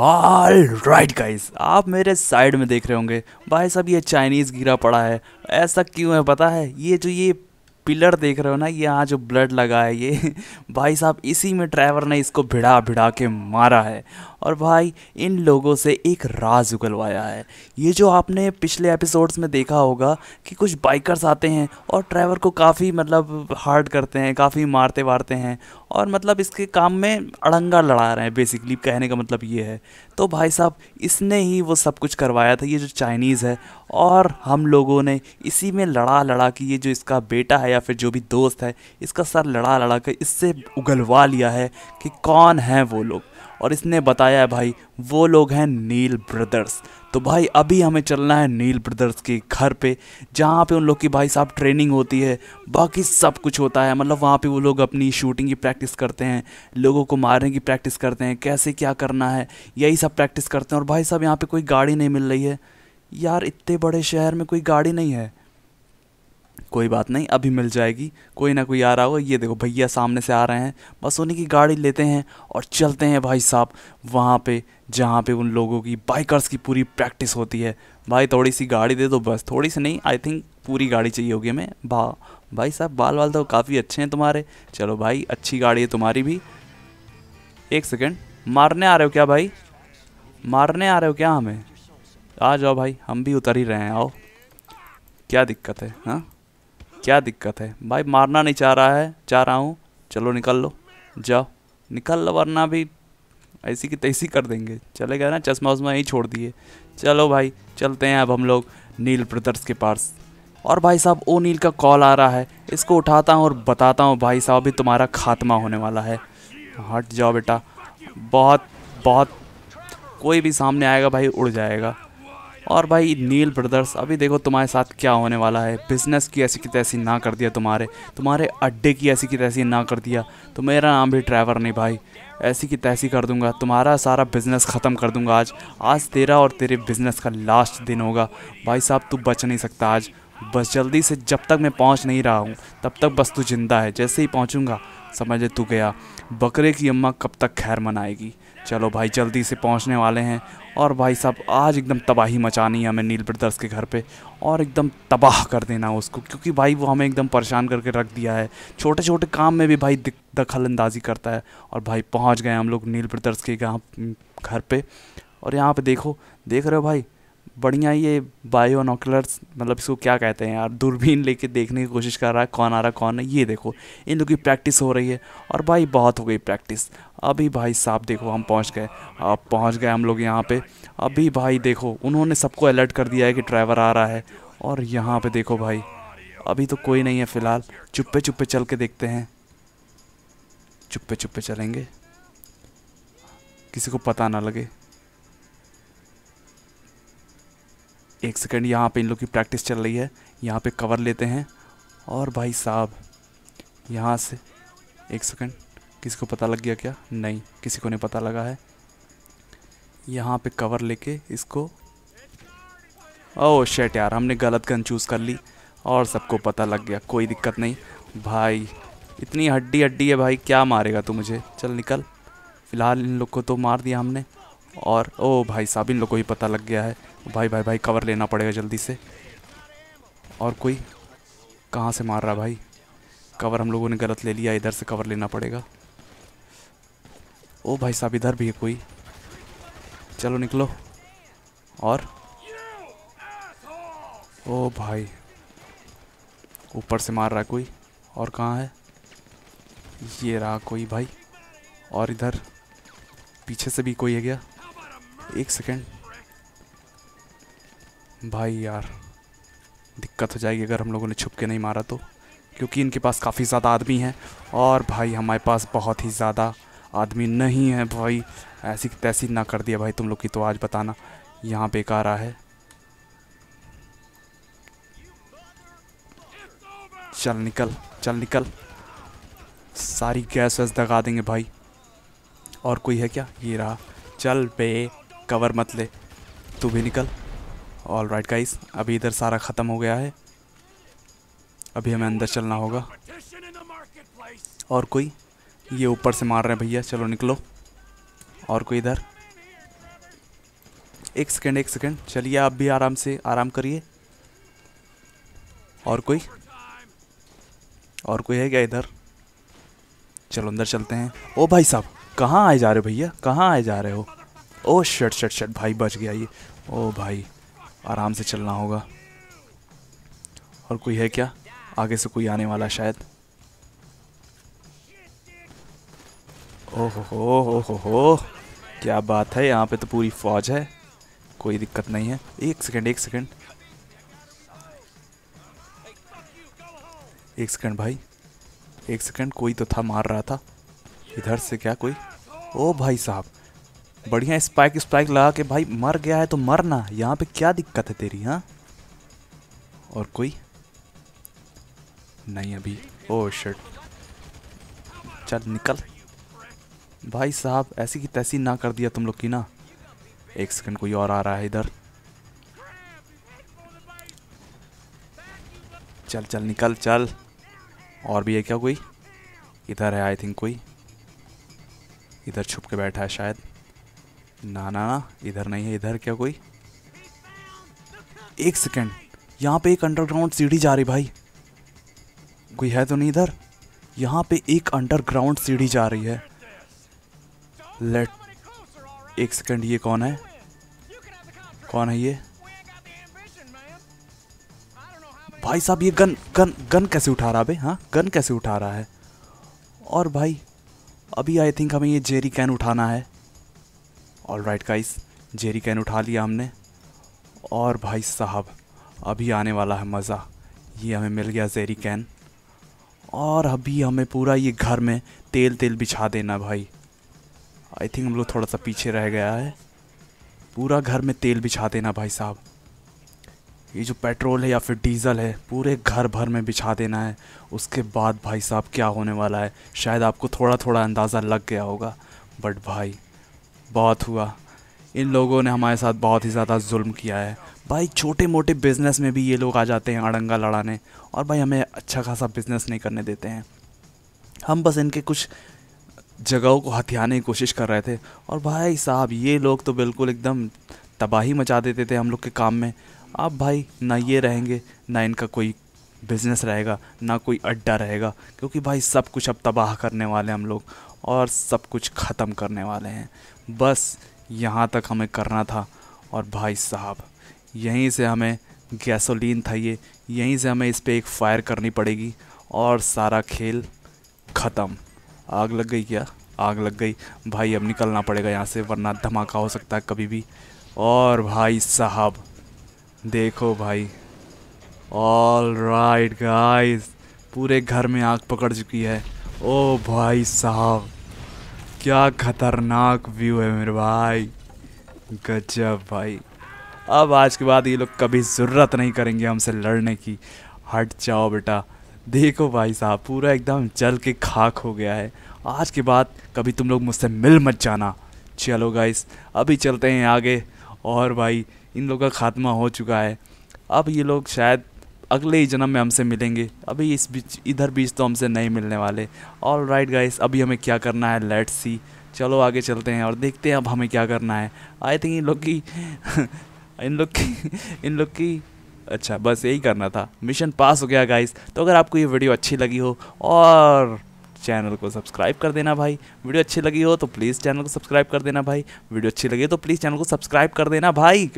all right guys आप मेरे side में देख रहे होंगे भाई साहब ये चाइनीज़ गिरा पड़ा है ऐसा क्यों है पता है ये जो ये पिलर देख रहे हो ना ये यहाँ जो ब्लड लगा है ये भाई साहब इसी में ड्राइवर ने इसको भिड़ा भिड़ा के मारा है और भाई इन लोगों से एक राज उगलवाया है ये जो आपने पिछले एपिसोड्स में देखा होगा कि कुछ बाइकर्स आते हैं और ड्राइवर को काफ़ी मतलब हार्ड करते हैं काफ़ी मारते वारते हैं और मतलब इसके काम में अड़ंगा लड़ा रहे हैं बेसिकली कहने का मतलब ये है तो भाई साहब इसने ही वो सब कुछ करवाया था ये जो चाइनीज़ है और हम लोगों ने इसी में लड़ा लड़ा कि ये जो इसका बेटा है या फिर जो भी दोस्त है इसका सर लड़ा लड़ा कर इससे उगलवा लिया है कि कौन है वो लोग और इसने बताया है भाई वो लोग हैं नील ब्रदर्स तो भाई अभी हमें चलना है नील ब्रदर्स के घर पे जहाँ पे उन लोग की भाई साहब ट्रेनिंग होती है बाकी सब कुछ होता है मतलब वहाँ पे वो लोग अपनी शूटिंग की प्रैक्टिस करते हैं लोगों को मारने की प्रैक्टिस करते हैं कैसे क्या करना है यही सब प्रैक्टिस करते हैं और भाई साहब यहाँ पर कोई गाड़ी नहीं मिल रही है यार इतने बड़े शहर में कोई गाड़ी नहीं है कोई बात नहीं अभी मिल जाएगी कोई ना कोई आ रहा होगा ये देखो भैया सामने से आ रहे हैं बस उन्हीं की गाड़ी लेते हैं और चलते हैं भाई साहब वहाँ पे जहाँ पे उन लोगों की बाइकर्स की पूरी प्रैक्टिस होती है भाई थोड़ी सी गाड़ी दे दो बस थोड़ी सी नहीं आई थिंक पूरी गाड़ी चाहिए होगी हमें भा भाई साहब बाल वाल तो काफ़ी अच्छे हैं तुम्हारे चलो भाई अच्छी गाड़ी है तुम्हारी भी एक सेकेंड मारने आ रहे हो क्या भाई मारने आ रहे हो क्या हमें आ जाओ भाई हम भी उतर ही रहे हैं आओ क्या दिक्कत है हाँ क्या दिक्कत है भाई मारना नहीं चाह रहा है चाह रहा हूँ चलो निकल लो जाओ निकल लो वरना भी ऐसी की तैसी कर देंगे चले गए ना चश्मा उश्मा यहीं छोड़ दिए चलो भाई चलते हैं अब हम लोग नील ब्रदर्स के पास और भाई साहब ओ नील का कॉल आ रहा है इसको उठाता हूँ और बताता हूँ भाई साहब भी तुम्हारा खात्मा होने वाला है हट जाओ बेटा बहुत बहुत कोई भी सामने आएगा भाई उड़ जाएगा और भाई नील ब्रदर्स अभी देखो तुम्हारे साथ क्या होने वाला है बिज़नेस की ऐसी की तैसी ना कर दिया तुम्हारे तुम्हारे अड्डे की ऐसी की तैसी ना कर दिया तो मेरा नाम भी ड्राइवर नहीं भाई ऐसी की तैसी कर दूंगा तुम्हारा सारा बिज़नेस ख़त्म कर दूंगा आज आज तेरा और तेरे बिज़नेस का लास्ट दिन होगा भाई साहब तू बच नहीं सकता आज बस जल्दी से जब तक मैं पहुँच नहीं रहा हूँ तब तक बस तू जिंदा है जैसे ही पहुँचूँगा समझे तू गया बकरे की अम्मा कब तक खैर मनाएगी चलो भाई जल्दी से पहुंचने वाले हैं और भाई साहब आज एकदम तबाही मचानी है हमें नील ब्रदर्स के घर पे और एकदम तबाह कर देना उसको क्योंकि भाई वो हमें एकदम परेशान करके रख दिया है छोटे छोटे काम में भी भाई दखल अंदाजी करता है और भाई पहुंच गए हम लोग नील ब्रदर्स के घर पे और यहाँ पे देखो देख रहे हो भाई बढ़िया ये बायोनोकुलर्स मतलब इसको क्या कहते हैं यार दूरबीन लेके देखने की कोशिश कर रहा है कौन आ रहा कौन है ये देखो इन लोगों की प्रैक्टिस हो रही है और भाई बहुत हो गई प्रैक्टिस अभी भाई साहब देखो हम पहुंच गए अब पहुंच गए हम लोग यहाँ पे अभी भाई देखो उन्होंने सबको अलर्ट कर दिया है कि ड्राइवर आ रहा है और यहाँ पर देखो भाई अभी तो कोई नहीं है फ़िलहाल चुप्पे चुप्पे चल के देखते हैं चुप्पे चुप्पे चलेंगे किसी को पता ना लगे एक सेकेंड यहाँ पे इन लोग की प्रैक्टिस चल रही है यहाँ पे कवर लेते हैं और भाई साहब यहाँ से एक सेकेंड किसी को पता लग गया क्या नहीं किसी को नहीं पता लगा है यहाँ पे कवर लेके इसको ओह शेट यार हमने गलत गन चूज़ कर ली और सबको पता लग गया कोई दिक्कत नहीं भाई इतनी हड्डी हड्डी है भाई क्या मारेगा तू मुझे चल निकल फ़िलहाल इन लोग को तो मार दिया हमने और ओ भाई साहब इन लोग को ही पता लग गया है भाई भाई भाई कवर लेना पड़ेगा जल्दी से और कोई कहाँ से मार रहा भाई कवर हम लोगों ने गलत ले लिया इधर से कवर लेना पड़ेगा ओ भाई साहब इधर भी है कोई चलो निकलो और ओ भाई ऊपर से मार रहा है कोई और कहाँ है ये रहा कोई भाई और इधर पीछे से भी कोई है गया एक सेकेंड भाई यार दिक्कत हो जाएगी अगर हम लोगों ने छुप के नहीं मारा तो क्योंकि इनके पास काफ़ी ज़्यादा आदमी हैं और भाई हमारे पास बहुत ही ज़्यादा आदमी नहीं है भाई ऐसी तैसी ना कर दिया भाई तुम लोग की तो आज बताना यहाँ पे आ रहा है चल निकल चल निकल सारी गैस वैस दगा देंगे भाई और कोई है क्या ये रहा चल बे कवर मत ले तू भी निकल ऑल राइट गाइस अभी इधर सारा ख़त्म हो गया है अभी हमें अंदर चलना होगा और कोई ये ऊपर से मार रहे हैं भैया चलो निकलो और कोई इधर एक सेकेंड एक सेकेंड चलिए आप भी आराम से आराम करिए और कोई और कोई है क्या इधर चलो अंदर चलते हैं ओ भाई साहब कहाँ आए जा रहे हो भैया कहाँ आए जा रहे हो ओ शट शट शट भाई बच गया ये ओ भाई आराम से चलना होगा और कोई है क्या आगे से कोई आने वाला शायद ओहो हो हो हो क्या बात है यहाँ पे तो पूरी फौज है कोई दिक्कत नहीं है एक सेकंड एक सेकंड एक सेकंड भाई एक सेकंड कोई तो था मार रहा था इधर से क्या कोई ओ भाई साहब बढ़िया स्पाइक स्पाइक लगा के भाई मर गया है तो मरना यहाँ पे क्या दिक्कत है तेरी हाँ और कोई नहीं अभी ओ oh, शर्ट चल निकल भाई साहब ऐसी की तैसी ना कर दिया तुम लोग की ना एक सेकंड कोई और आ रहा है इधर चल चल निकल चल और भी है क्या कोई इधर है आई थिंक कोई इधर छुप के बैठा है शायद ना ना ना इधर नहीं है इधर क्या कोई एक सेकेंड यहाँ पे एक अंडरग्राउंड सीढ़ी जा रही भाई कोई है तो नहीं इधर यहाँ पे एक अंडरग्राउंड सीढ़ी जा रही है लेट एक सेकेंड ये कौन है कौन है ये भाई साहब ये गन गन गन कैसे उठा रहा है हाँ गन कैसे उठा रहा है और भाई अभी आई थिंक हमें ये जेरी कैन उठाना है all right guys jerry can उठा लिया हमने और भाई साहब अभी आने वाला है मज़ा ये हमें मिल गया जेरी कैन और अभी हमें पूरा ये घर में तेल तेल बिछा देना भाई आई थिंक हम लोग थोड़ा सा पीछे रह गया है पूरा घर में तेल बिछा देना भाई साहब ये जो पेट्रोल है या फिर डीज़ल है पूरे घर भर में बिछा देना है उसके बाद भाई साहब क्या होने वाला है शायद आपको थोड़ा थोड़ा अंदाज़ा लग गया होगा बट भाई बहुत हुआ इन लोगों ने हमारे साथ बहुत ही ज़्यादा जुल्म किया है भाई छोटे मोटे बिज़नेस में भी ये लोग आ जाते हैं अड़ंगा लड़ाने और भाई हमें अच्छा खासा बिज़नेस नहीं करने देते हैं हम बस इनके कुछ जगहों को हथियाने की कोशिश कर रहे थे और भाई साहब ये लोग तो बिल्कुल एकदम तबाही मचा देते थे हम लोग के काम में अब भाई ना ये रहेंगे ना इनका कोई बिज़नेस रहेगा ना कोई अड्डा रहेगा क्योंकि भाई सब कुछ अब तबाह करने वाले हम लोग और सब कुछ ख़त्म करने वाले हैं बस यहाँ तक हमें करना था और भाई साहब यहीं से हमें गैसोलीन था ये यहीं से हमें इस पर एक फायर करनी पड़ेगी और सारा खेल ख़त्म आग लग गई क्या आग लग गई भाई अब निकलना पड़ेगा यहाँ से वरना धमाका हो सकता है कभी भी और भाई साहब देखो भाई ऑल राइट गाइस पूरे घर में आग पकड़ चुकी है ओ भाई साहब क्या खतरनाक व्यू है मेरे भाई गजब भाई अब आज के बाद ये लोग कभी ज़रूरत नहीं करेंगे हमसे लड़ने की हट जाओ बेटा देखो भाई साहब पूरा एकदम जल के खाक हो गया है आज के बाद कभी तुम लोग मुझसे मिल मत जाना चलो गाइस अभी चलते हैं आगे और भाई इन लोगों का खात्मा हो चुका है अब ये लोग शायद अगले ही जन्म में हमसे मिलेंगे अभी इस बीच इधर बीच तो हमसे नहीं मिलने वाले ऑल राइट गाइस अभी हमें क्या करना है लेट्स सी चलो आगे चलते हैं और देखते हैं अब हमें क्या करना है आई थिंक इन लोग की इन लोग की इन लोग की अच्छा बस यही करना था मिशन पास हो गया गाइस तो अगर आपको ये वीडियो अच्छी लगी हो और चैनल को सब्सक्राइब कर देना भाई वीडियो अच्छी लगी हो तो प्लीज़ चैनल को सब्सक्राइब कर देना भाई वीडियो अच्छी लगी तो प्लीज़ चैनल को सब्सक्राइब कर देना भाई